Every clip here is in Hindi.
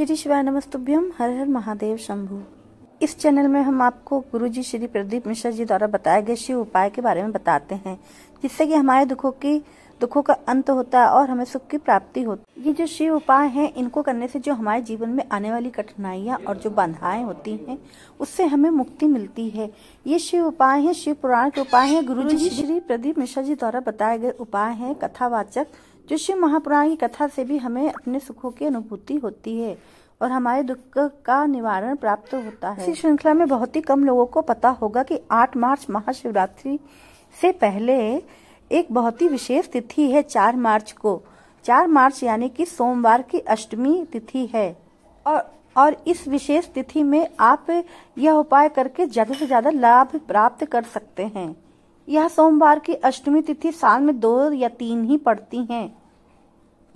श्री शिवाय नमस्तुभ्यम हर हर महादेव शंभु इस चैनल में हम आपको गुरु जी श्री प्रदीप मिश्रा जी द्वारा बताए गए शिव उपाय के बारे में बताते हैं जिससे कि हमारे दुखों की दुखों का अंत होता है और हमें सुख की प्राप्ति होती है ये जो शिव उपाय हैं इनको करने से जो हमारे जीवन में आने वाली कठिनाइयाँ और जो बाधाएं होती हैं उससे हमें मुक्ति मिलती है ये शिव उपाय है शिव पुराण के उपाय है गुरु जी श्री प्रदीप मिश्रा जी द्वारा बताए गए उपाय हैं कथावाचक जो शिव महापुराण की कथा से भी हमें अपने सुखों की अनुभूति होती है और हमारे दुख का निवारण प्राप्त होता है इस श्रृंखला में बहुत ही कम लोगों को पता होगा कि 8 मार्च महाशिवरात्रि से पहले एक बहुत ही विशेष तिथि है 4 मार्च को 4 मार्च यानी कि सोमवार की अष्टमी तिथि है और और इस विशेष तिथि में आप यह उपाय करके ज्यादा से ज्यादा लाभ प्राप्त कर सकते हैं यह सोमवार की अष्टमी तिथि साल में दो या तीन ही पड़ती हैं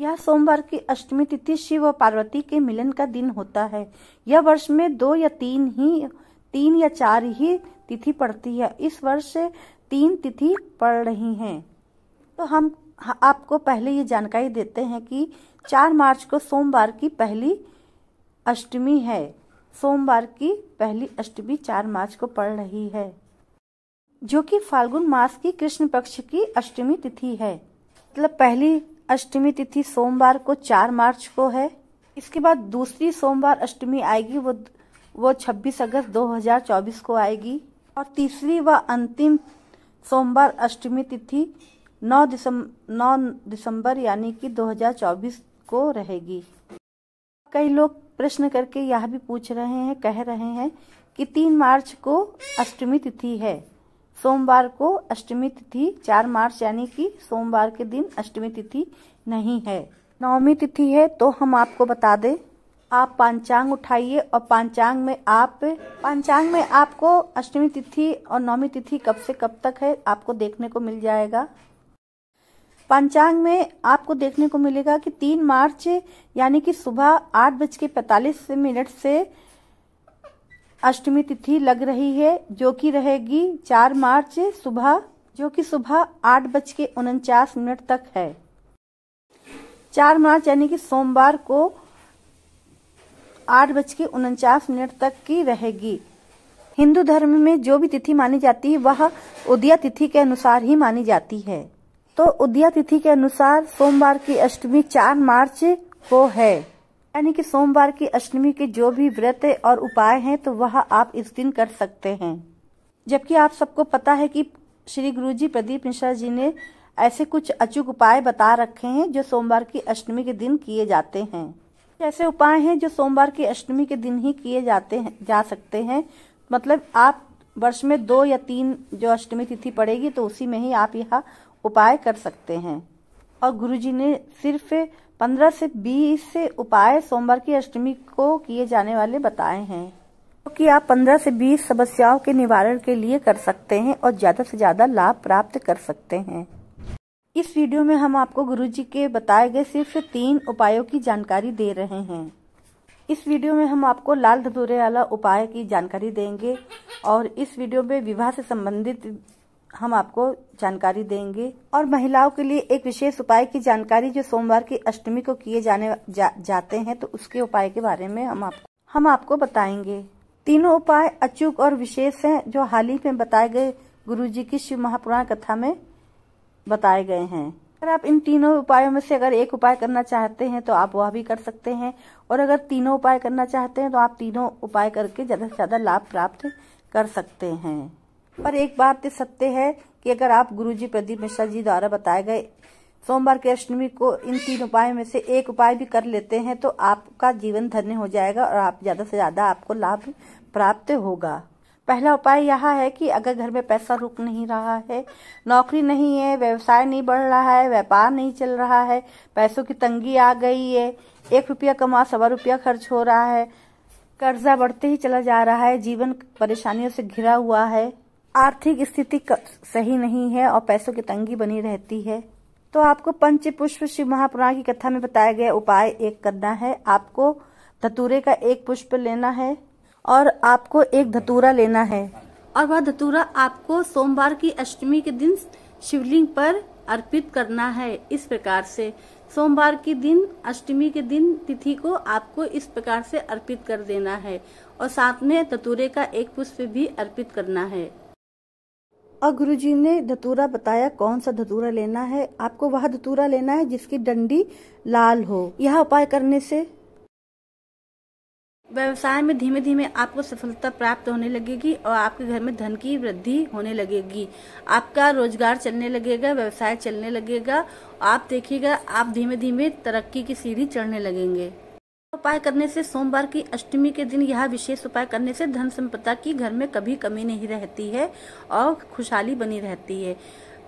यह सोमवार की अष्टमी तिथि शिव और पार्वती के मिलन का दिन होता है यह वर्ष में दो या तीन ही तीन या चार ही तिथि पड़ती है इस वर्ष तीन तिथि पड़ रही हैं तो हम आपको पहले ये जानकारी देते हैं कि चार मार्च को सोमवार की पहली अष्टमी है सोमवार की पहली अष्टमी चार मार्च को पड़ रही है जो कि फाल्गुन मास की कृष्ण पक्ष की अष्टमी तिथि है मतलब पहली अष्टमी तिथि सोमवार को चार मार्च को है इसके बाद दूसरी सोमवार अष्टमी आएगी वो वो 26 अगस्त 2024 को आएगी और तीसरी व अंतिम सोमवार अष्टमी तिथि 9 दिसंबर 9 दिसंबर यानी कि 2024 को रहेगी कई लोग प्रश्न करके यह भी पूछ रहे हैं कह रहे हैं कि तीन मार्च को अष्टमी तिथि है सोमवार को अष्टमी तिथि चार मार्च यानी कि सोमवार के दिन अष्टमी तिथि नहीं है नवमी तिथि है तो हम आपको बता दें आप पांचांग उठाइए और पांचांग में आप पांचांग में आपको अष्टमी तिथि और नवमी तिथि कब से कब तक है आपको देखने को मिल जाएगा पंचांग में आपको देखने को मिलेगा कि तीन मार्च यानी कि सुबह आठ बज के पैतालीस मिनट से अष्टमी तिथि लग रही है जो कि रहेगी चार मार्च सुबह जो कि सुबह आठ बज के उनचास मिनट तक है चार मार्च यानी कि सोमवार को आठ बज के उनचास मिनट तक की रहेगी हिंदू धर्म में जो भी तिथि मानी जाती है वह उदया तिथि के अनुसार ही मानी जाती है तो उदया तिथि के अनुसार सोमवार की अष्टमी चार मार्च को है यानी कि सोमवार की अष्टमी के जो भी व्रत और उपाय हैं तो वह आप इस दिन कर सकते हैं जबकि आप सबको पता है कि श्री गुरु जी प्रदीप मिश्रा जी ने ऐसे कुछ अचूक उपाय बता रखे हैं जो सोमवार की अष्टमी के दिन किए जाते हैं ऐसे उपाय हैं जो सोमवार की अष्टमी के दिन ही किए जाते हैं जा सकते हैं मतलब आप वर्ष में दो या तीन जो अष्टमी तिथि पड़ेगी तो उसी में ही आप यह उपाय कर सकते हैं और गुरु जी ने सिर्फ पंद्रह से बीस से उपाय सोमवार की अष्टमी को किए जाने वाले बताए हैं जो तो कि आप पंद्रह से बीस समस्याओं के निवारण के लिए कर सकते हैं और ज्यादा से ज्यादा लाभ प्राप्त कर सकते हैं इस वीडियो में हम आपको गुरु जी के बताए गए सिर्फ तीन उपायों की जानकारी दे रहे हैं इस वीडियो में हम आपको लाल धतूरे वाला उपाय की जानकारी देंगे और इस वीडियो में विवाह से संबंधित हम आपको जानकारी देंगे और महिलाओं के लिए एक विशेष उपाय की जानकारी जो सोमवार की अष्टमी को किए जाने जा, जाते हैं तो उसके उपाय के बारे में हम आपको हम आपको बताएंगे तीनों उपाय अचूक और विशेष हैं जो हाल ही में बताए गए गुरु जी की शिव महापुराण कथा में बताए गए हैं अगर आप इन तीनों उपायों में से अगर एक उपाय करना चाहते हैं तो आप वह भी कर सकते हैं और अगर तीनों उपाय करना चाहते हैं तो आप तीनों उपाय करके ज़्यादा से ज़्यादा लाभ प्राप्त कर सकते हैं पर एक बात सत्य है कि अगर आप गुरुजी प्रदीप मिश्रा जी द्वारा बताए गए सोमवार की अष्टमी को इन तीन उपायों में से एक उपाय भी कर लेते हैं तो आपका जीवन धन्य हो जाएगा और आप ज्यादा से ज्यादा आपको लाभ प्राप्त होगा पहला उपाय यह है कि अगर घर में पैसा रुक नहीं रहा है नौकरी नहीं है व्यवसाय नहीं बढ़ रहा है व्यापार नहीं चल रहा है पैसों की तंगी आ गई है एक रुपया कमा सवा रुपया खर्च हो रहा है कर्जा बढ़ते ही चला जा रहा है जीवन परेशानियों से घिरा हुआ है आर्थिक स्थिति सही नहीं है और पैसों की तंगी बनी रहती है तो आपको पंच पुष्प शिव महापुराण की कथा में बताए गए उपाय एक करना है आपको धतूरे का एक पुष्प लेना है और आपको एक धतूरा लेना है और वह धतूरा आपको सोमवार की अष्टमी के दिन शिवलिंग पर अर्पित करना है इस प्रकार से सोमवार के दिन अष्टमी के दिन तिथि को आपको इस प्रकार से अर्पित कर देना है और साथ में धतूरे का एक पुष्प भी अर्पित करना है और गुरु जी ने धतूरा बताया कौन सा धतूरा लेना है आपको वह धतूरा लेना है जिसकी डंडी लाल हो यह उपाय करने से व्यवसाय में धीमे धीमे आपको सफलता प्राप्त होने लगेगी और आपके घर में धन की वृद्धि होने लगेगी आपका रोजगार चलने लगेगा व्यवसाय चलने लगेगा आप देखिएगा आप धीमे धीमे तरक्की की सीढ़ी चढ़ने लगेंगे उपाय करने से सोमवार की अष्टमी के दिन यह विशेष उपाय करने से धन सम्पदा की घर में कभी कमी नहीं रहती है और खुशहाली बनी रहती है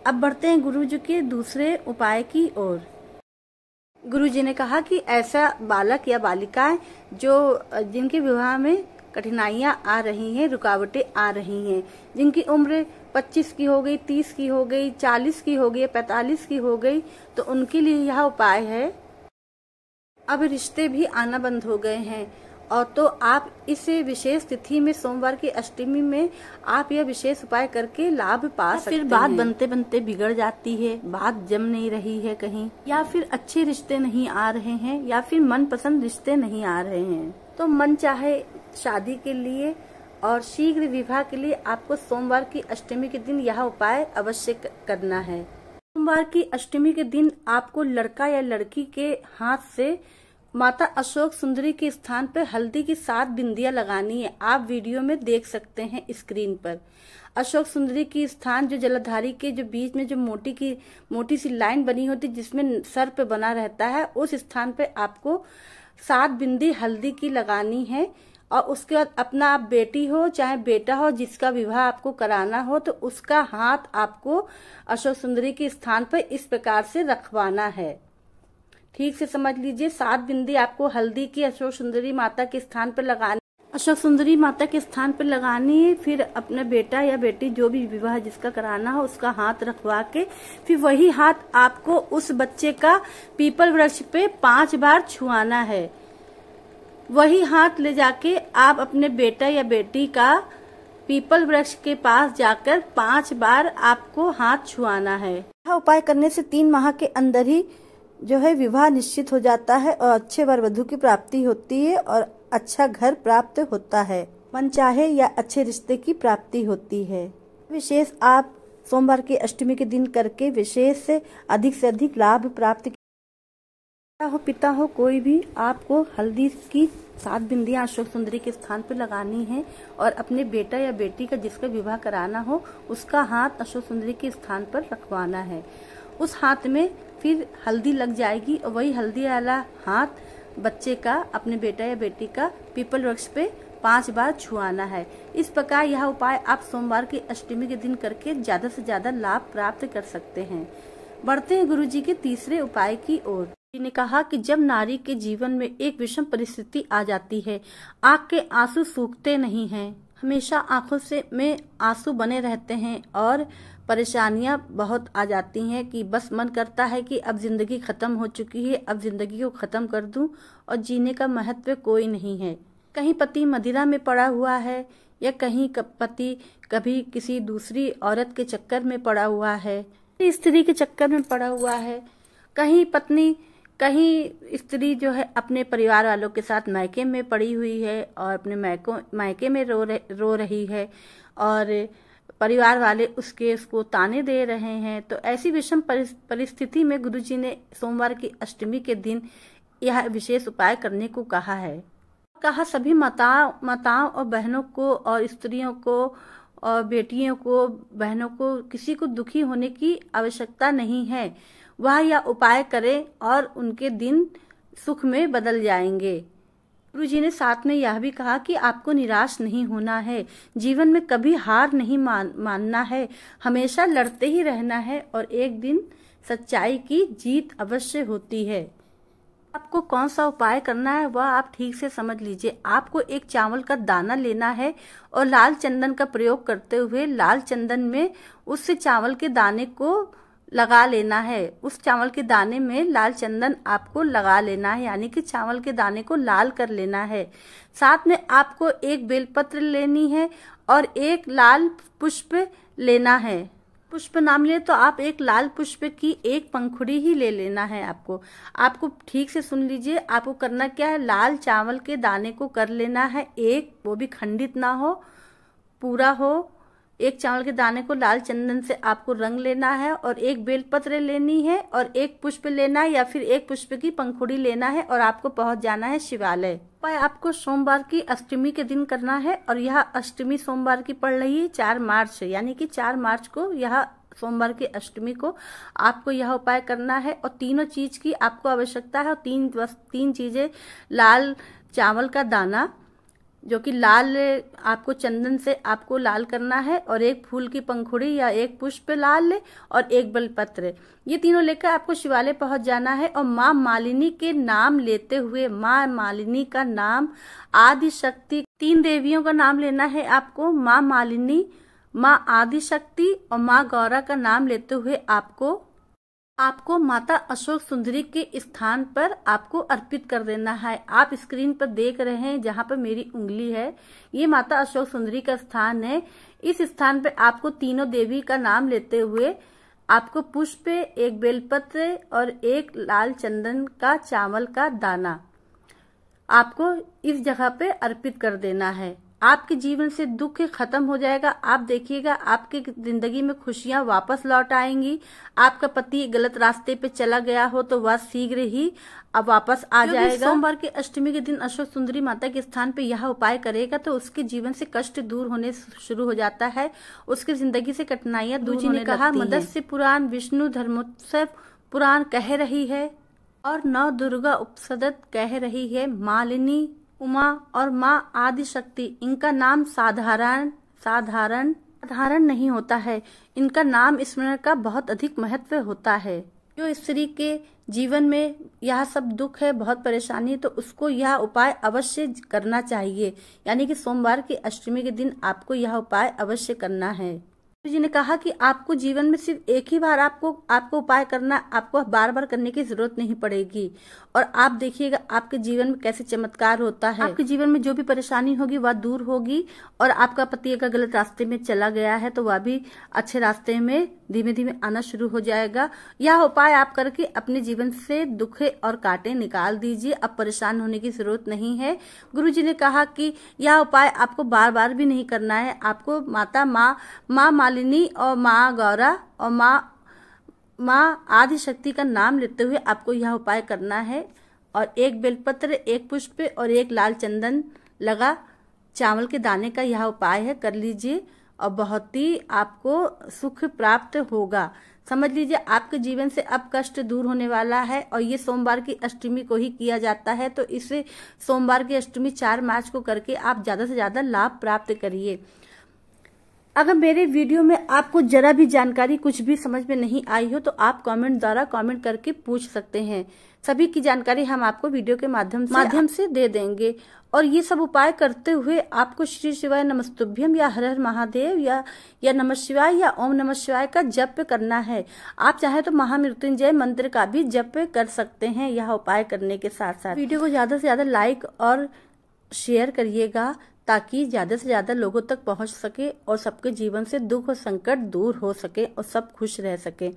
अब बढ़ते हैं गुरु जी के दूसरे उपाय की ओर गुरु जी ने कहा कि ऐसा बालक या बालिकाएं जो जिनके विवाह में कठिनाइयां आ रही हैं रुकावटें आ रही हैं जिनकी उम्र 25 की हो गई 30 की हो गई 40 की हो गई 45 की हो गई तो उनके लिए यह उपाय है अब रिश्ते भी आना बंद हो गए हैं और तो आप इस विशेष तिथि में सोमवार की अष्टमी में आप यह विशेष उपाय करके लाभ पा सकते फिर बात बनते बनते बिगड़ जाती है बात जम नहीं रही है कहीं या फिर अच्छे रिश्ते नहीं आ रहे हैं या फिर मन पसंद रिश्ते नहीं आ रहे हैं तो मन चाहे शादी के लिए और शीघ्र विवाह के लिए आपको सोमवार की अष्टमी के दिन यह उपाय अवश्य करना है सोमवार की अष्टमी के दिन आपको लड़का या लड़की के हाथ से माता अशोक सुंदरी के स्थान पर हल्दी की सात बिंदिया लगानी है आप वीडियो में देख सकते हैं स्क्रीन पर अशोक सुंदरी की स्थान जो जलाधारी के जो बीच में जो मोटी की मोटी सी लाइन बनी होती जिसमें सर पे बना रहता है उस स्थान पे आपको सात बिंदी हल्दी की लगानी है और उसके बाद अपना आप बेटी हो चाहे बेटा हो जिसका विवाह आपको कराना हो तो उसका हाथ आपको अशोक सुंदरी के स्थान पर इस प्रकार से रखवाना है ठीक से समझ लीजिए सात बिंदी आपको हल्दी की अशोक सुंदरी माता के स्थान पर लगानी अशोक सुंदरी माता के स्थान पर लगानी फिर अपना बेटा या बेटी जो भी विवाह जिसका कराना हो उसका हाथ रखवा के फिर वही हाथ आपको उस बच्चे का पीपल वृक्ष पे पांच बार छुआना है वही हाथ ले जाके आप अपने बेटा या बेटी का पीपल वृक्ष के पास जाकर पांच बार आपको हाथ छुआना है यह उपाय करने से तीन माह के अंदर ही जो है विवाह निश्चित हो जाता है और अच्छे वर वधु की प्राप्ति होती है और अच्छा घर प्राप्त होता है मन चाहे या अच्छे रिश्ते की प्राप्ति होती है विशेष आप सोमवार के अष्टमी के दिन करके विशेष अधिक से अधिक लाभ प्राप्त माता हो पिता हो कोई भी आपको हल्दी की सात बिंदिया अशोक सुंदरी के स्थान पर लगानी है और अपने बेटा या बेटी का जिसका विवाह कराना हो उसका हाथ अशोक सुंदरी के स्थान पर रखवाना है उस हाथ में फिर हल्दी लग जाएगी और वही हल्दी वाला हाथ बच्चे का अपने बेटा या बेटी का पीपल वृक्ष पे पांच बार छुआना है इस प्रकार यह उपाय आप सोमवार की अष्टमी के दिन करके ज्यादा से ज्यादा लाभ प्राप्त कर सकते हैं बढ़ते हैं गुरु जी के तीसरे उपाय की ओर ने कहा कि जब नारी के जीवन में एक विषम परिस्थिति आ जाती है आग के आंसू सूखते नहीं हैं हमेशा आंखों से में आंसू बने रहते हैं और परेशानियां बहुत आ जाती हैं कि बस मन करता है कि अब ज़िंदगी ख़त्म हो चुकी है अब ज़िंदगी को ख़त्म कर दूं और जीने का महत्व कोई नहीं है कहीं पति मदिरा में पड़ा हुआ है या कहीं पति कभी किसी दूसरी औरत के चक्कर में पड़ा हुआ है स्त्री के चक्कर में पड़ा हुआ है कहीं पत्नी कहीं स्त्री जो है अपने परिवार वालों के साथ मायके में पड़ी हुई है और अपने मायकों मायके में रो रह, रो रही है और परिवार वाले उसके उसको ताने दे रहे हैं तो ऐसी विषम परिस्थिति में गुरु जी ने सोमवार की अष्टमी के दिन यह विशेष उपाय करने को कहा है कहा सभी माताओं माताओं और बहनों को और स्त्रियों को और बेटियों को बहनों को किसी को दुखी होने की आवश्यकता नहीं है वह यह उपाय करे और उनके दिन सुख में बदल जाएंगे गुरु जी ने साथ में यह भी कहा कि आपको निराश नहीं होना है जीवन में कभी हार नहीं मान मानना है हमेशा लड़ते ही रहना है और एक दिन सच्चाई की जीत अवश्य होती है आपको कौन सा उपाय करना है वह आप ठीक से समझ लीजिए आपको एक चावल का दाना लेना है और लाल चंदन का प्रयोग करते हुए लाल चंदन में उस चावल के दाने को लगा लेना है उस चावल के दाने में लाल चंदन आपको लगा लेना है यानी कि चावल के दाने को लाल कर लेना है साथ में आपको एक बेलपत्र लेनी है और एक लाल पुष्प लेना है पुष्प नाम ले तो आप एक लाल पुष्प की एक पंखुड़ी ही ले लेना है आपको आपको ठीक से सुन लीजिए आपको करना क्या है लाल चावल के दाने को कर लेना है एक वो भी खंडित ना हो पूरा हो एक चावल के दाने को लाल चंदन से आपको रंग लेना है और एक बेलपत्र लेनी है और एक पुष्प लेना है या फिर एक पुष्प की पंखुड़ी लेना है और आपको पहुंच जाना है शिवालय उपाय आपको सोमवार की अष्टमी के दिन करना है और यह अष्टमी सोमवार की पड़ रही है चार मार्च यानी कि चार मार्च को यह सोमवार की अष्टमी को आपको यह उपाय करना है और तीनों चीज की आपको आवश्यकता है और तीन तीन चीजें लाल चावल का दाना जो कि लाल आपको चंदन से आपको लाल करना है और एक फूल की पंखुड़ी या एक पुष्प लाल और एक बलपत्र ये तीनों लेकर आपको शिवालय पहुंच जाना है और माँ मालिनी के नाम लेते हुए माँ मालिनी का नाम आदि शक्ति तीन देवियों का नाम लेना है आपको माँ मालिनी माँ आदि शक्ति और माँ गौरा का नाम लेते हुए आपको आपको माता अशोक सुंदरी के स्थान पर आपको अर्पित कर देना है आप स्क्रीन पर देख रहे हैं जहां पर मेरी उंगली है ये माता अशोक सुंदरी का स्थान है इस स्थान पर आपको तीनों देवी का नाम लेते हुए आपको पुष्प एक बेलपत्र और एक लाल चंदन का चावल का दाना आपको इस जगह पे अर्पित कर देना है आपके जीवन से दुख खत्म हो जाएगा आप देखिएगा आपके जिंदगी में खुशियां वापस लौट आएंगी आपका पति गलत रास्ते पे चला गया हो तो वह शीघ्र ही अब वापस आ जाएगा सोमवार के अष्टमी के दिन अशोक सुंदरी माता के स्थान पे यह उपाय करेगा तो उसके जीवन से कष्ट दूर होने शुरू हो जाता है उसकी जिंदगी से कठिनाइयां दूर ने कहा मदस्य पुराण विष्णु धर्मोत्सव पुराण कह रही है और नव दुर्गा उपसदत कह रही है मालिनी उमा और माँ आदि शक्ति इनका नाम साधारण साधारण साधारण नहीं होता है इनका नाम स्मरण का बहुत अधिक महत्व होता है जो स्त्री के जीवन में यह सब दुख है बहुत परेशानी है तो उसको यह उपाय अवश्य करना चाहिए यानी कि सोमवार की अष्टमी के दिन आपको यह उपाय अवश्य करना है तो जी ने कहा कि आपको जीवन में सिर्फ एक ही बार आपको आपको उपाय करना आपको बार बार करने की जरूरत नहीं पड़ेगी और आप देखिएगा आपके जीवन में कैसे चमत्कार होता है आपके जीवन में जो भी परेशानी होगी वह दूर होगी और आपका पति अगर गलत रास्ते में चला गया है तो वह भी अच्छे रास्ते में धीमे धीमे आना शुरू हो जाएगा यह उपाय आप करके अपने जीवन से दुखे और कांटे निकाल दीजिए अब परेशान होने की जरूरत नहीं है गुरु जी ने कहा कि यह उपाय आपको बार बार भी नहीं करना है आपको माता माँ माँ माली मालिनी और माँ गौरा और माँ माँ आदि शक्ति का नाम लेते हुए आपको यह उपाय करना है और एक बेलपत्र एक पुष्प और एक लाल चंदन लगा चावल के दाने का यह उपाय है कर लीजिए और बहुत ही आपको सुख प्राप्त होगा समझ लीजिए आपके जीवन से अब कष्ट दूर होने वाला है और ये सोमवार की अष्टमी को ही किया जाता है तो इसे सोमवार की अष्टमी चार मार्च को करके आप ज़्यादा से ज़्यादा लाभ प्राप्त करिए अगर मेरे वीडियो में आपको जरा भी जानकारी कुछ भी समझ में नहीं आई हो तो आप कमेंट द्वारा कमेंट करके पूछ सकते हैं सभी की जानकारी हम आपको वीडियो के माध्यम से माध्यम से दे देंगे और ये सब उपाय करते हुए आपको श्री शिवाय नमस्तुभ्यम या हर हर महादेव या या नमः शिवाय या ओम नमः शिवाय का जप करना है आप चाहे तो महामृत्युंजय मंत्र का भी जप कर सकते हैं यह उपाय करने के साथ साथ वीडियो को ज्यादा से ज्यादा लाइक और शेयर करिएगा ताकि ज़्यादा से ज़्यादा लोगों तक पहुंच सके और सबके जीवन से दुख और संकट दूर हो सके और सब खुश रह सके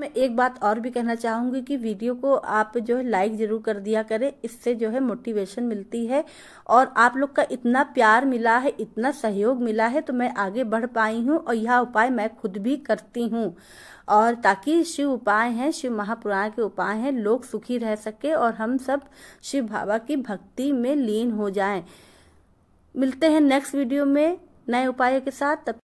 मैं एक बात और भी कहना चाहूंगी कि वीडियो को आप जो है लाइक ज़रूर कर दिया करें इससे जो है मोटिवेशन मिलती है और आप लोग का इतना प्यार मिला है इतना सहयोग मिला है तो मैं आगे बढ़ पाई हूँ और यह उपाय मैं खुद भी करती हूँ और ताकि शिव उपाय हैं शिव महापुराण के उपाय हैं लोग सुखी रह सके और हम सब शिव बाबा की भक्ति में लीन हो जाएं मिलते हैं नेक्स्ट वीडियो में नए उपायों के साथ तब